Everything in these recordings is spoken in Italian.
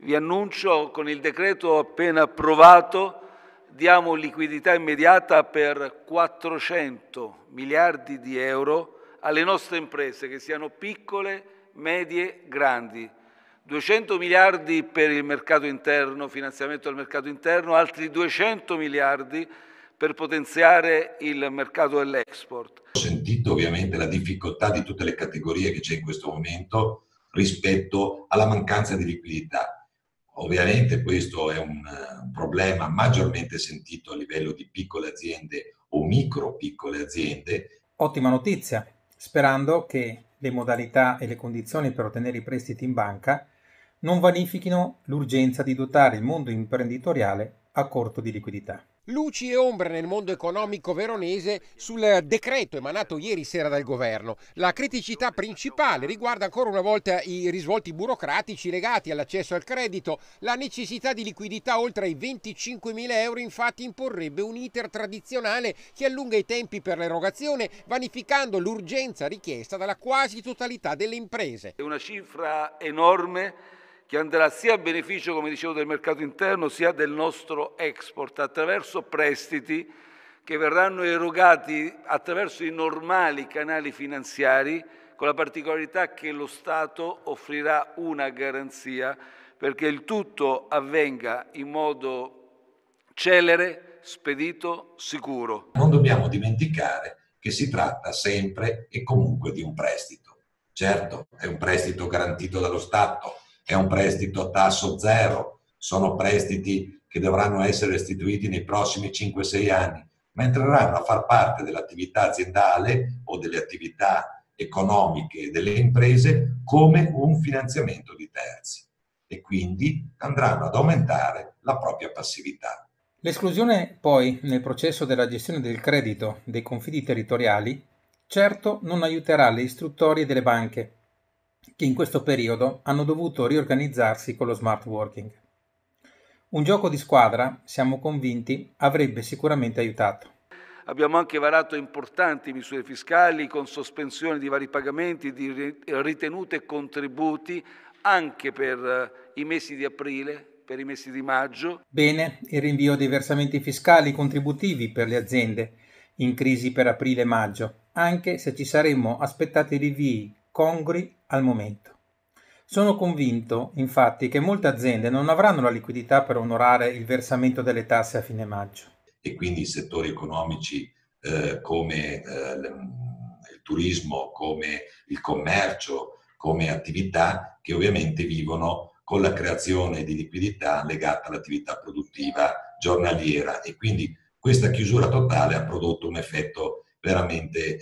Vi annuncio con il decreto appena approvato diamo liquidità immediata per 400 miliardi di euro alle nostre imprese, che siano piccole, medie, grandi. 200 miliardi per il mercato interno, finanziamento al mercato interno, altri 200 miliardi per potenziare il mercato dell'export. Ho sentito ovviamente la difficoltà di tutte le categorie che c'è in questo momento rispetto alla mancanza di liquidità Ovviamente questo è eh, un, problema maggiormente sentito a livello di piccole aziende o micro piccole aziende. Ottima notizia, sperando che le modalità e le condizioni per ottenere i prestiti in banca non vanifichino l'urgenza di dotare il mondo imprenditoriale a corto di liquidità. Luci e ombre nel mondo economico veronese sul decreto emanato ieri sera dal governo. La criticità principale riguarda ancora una volta i risvolti burocratici legati all'accesso al credito. La necessità di liquidità oltre ai 25.000 euro infatti imporrebbe un iter tradizionale che allunga i tempi per l'erogazione, vanificando l'urgenza richiesta dalla quasi totalità delle imprese. È una cifra enorme che andrà sia a beneficio, come dicevo, del mercato interno, sia del nostro export, attraverso prestiti che verranno erogati attraverso i normali canali finanziari, con la particolarità che lo Stato offrirà una garanzia perché il tutto avvenga in modo celere, spedito, sicuro. Non dobbiamo dimenticare che si tratta sempre e comunque di un prestito. Certo, è un prestito garantito dallo Stato, è un prestito a tasso zero, sono prestiti che dovranno essere restituiti nei prossimi 5-6 anni, ma entreranno a far parte dell'attività aziendale o delle attività economiche delle imprese come un finanziamento di terzi e quindi andranno ad aumentare la propria passività. L'esclusione poi nel processo della gestione del credito dei confidi territoriali certo non aiuterà le istruttorie delle banche che in questo periodo hanno dovuto riorganizzarsi con lo smart working. Un gioco di squadra, siamo convinti, avrebbe sicuramente aiutato. Abbiamo anche varato importanti misure fiscali con sospensione di vari pagamenti, di ritenute e contributi anche per eh, i mesi di aprile, per i mesi di maggio. Bene, il rinvio dei versamenti fiscali contributivi per le aziende in crisi per aprile e maggio, anche se ci saremmo aspettati rinvii congrui al momento. Sono convinto, infatti, che molte aziende non avranno la liquidità per onorare il versamento delle tasse a fine maggio. E quindi i settori economici eh, come eh, mm, il turismo, come il commercio, come attività che ovviamente vivono con la creazione di liquidità legata all'attività produttiva giornaliera e quindi questa chiusura totale ha prodotto un effetto veramente eh,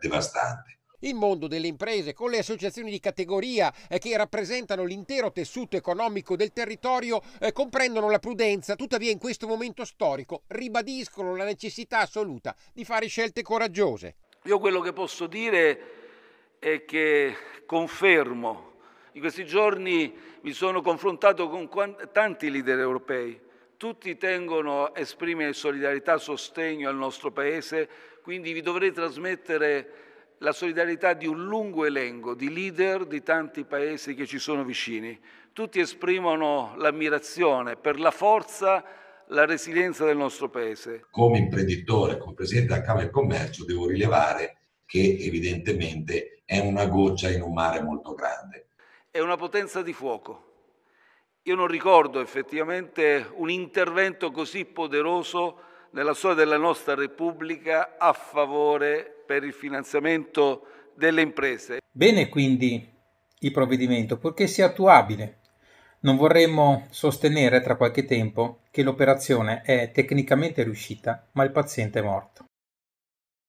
devastante il mondo delle imprese, con le associazioni di categoria eh, che rappresentano l'intero tessuto economico del territorio, eh, comprendono la prudenza, tuttavia in questo momento storico ribadiscono la necessità assoluta di fare scelte coraggiose. Io quello che posso dire è che confermo, in questi giorni mi sono confrontato con tanti leader europei, tutti tengono a esprimere solidarietà, sostegno al nostro Paese, quindi vi dovrei trasmettere la solidarietà di un lungo elenco di leader di tanti paesi che ci sono vicini. Tutti esprimono l'ammirazione per la forza la resilienza del nostro paese. Come imprenditore, come presidente della Camera del Commercio, devo rilevare che evidentemente è una goccia in un mare molto grande. È una potenza di fuoco. Io non ricordo effettivamente un intervento così poderoso nella storia della nostra Repubblica a favore per il finanziamento delle imprese. Bene quindi il provvedimento, purché sia attuabile. Non vorremmo sostenere tra qualche tempo che l'operazione è tecnicamente riuscita, ma il paziente è morto.